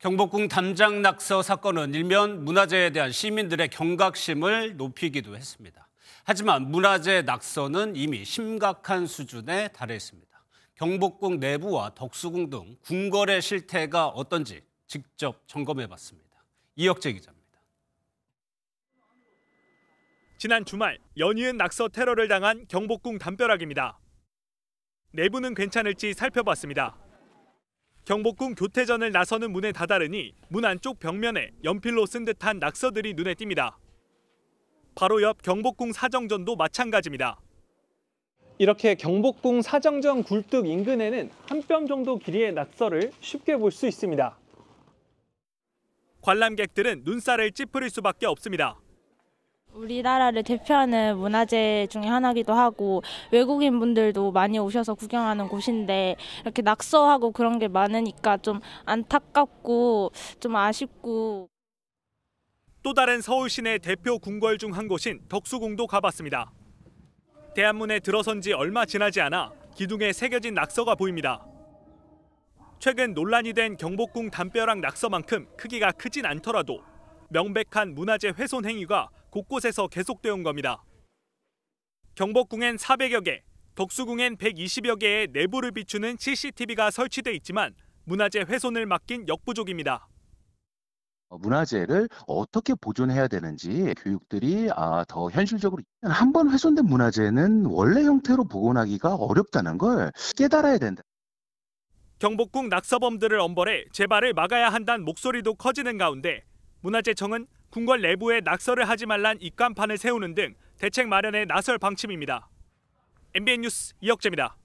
경복궁 담장 낙서 사건은 일면 문화재에 대한 시민들의 경각심을 높이기도 했습니다. 하지만 문화재 낙서는 이미 심각한 수준에 달했습니다. 경복궁 내부와 덕수궁 등 궁궐의 실태가 어떤지 직접 점검해 봤습니다. 이혁재 기자입니다. 지난 주말 연이은 낙서 테러를 당한 경복궁 담벼락입니다. 내부는 괜찮을지 살펴봤습니다. 경복궁 교태전을 나서는 문에 다다르니 문 안쪽 벽면에 연필로 쓴 듯한 낙서들이 눈에 띕니다. 바로 옆 경복궁 사정전도 마찬가지입니다. 이렇게 경복궁 사정전 굴뚝 인근에는 한 뼘 정도 길이의 낙서를 쉽게 볼 수 있습니다. 관람객들은 눈살을 찌푸릴 수밖에 없습니다. 우리나라를 대표하는 문화재 중에 하나기도 하고 외국인 분들도 많이 오셔서 구경하는 곳인데 이렇게 낙서하고 그런 게 많으니까 좀 안타깝고 좀 아쉽고 또 다른 서울 시내 대표 궁궐 중 한 곳인 덕수궁도 가봤습니다. 대한문에 들어선 지 얼마 지나지 않아 기둥에 새겨진 낙서가 보입니다. 최근 논란이 된 경복궁 담벼락 낙서만큼 크기가 크진 않더라도 명백한 문화재 훼손 행위가 곳곳에서 계속되온 겁니다. 경복궁엔 400여 개, 덕수궁엔 120여 개의 내부를 비추는 CCTV가 설치돼 있지만 문화재 훼손을 맡긴 역부족입니다. 어, 문화재를 어떻게 보존해야 되는지 교육들이 아, 더 현실적으로 한 번 훼손된 문화재는 원래 형태로 복원하기가 어렵다는 걸 깨달아야 된다. 경복궁 낙서범들을 엄벌해 재발을 막아야 한다는 목소리도 커지는 가운데 문화재청은 궁궐 내부에 낙서를 하지 말란 입간판을 세우는 등 대책 마련에 나설 방침입니다. MBN 뉴스 이혁재입니다.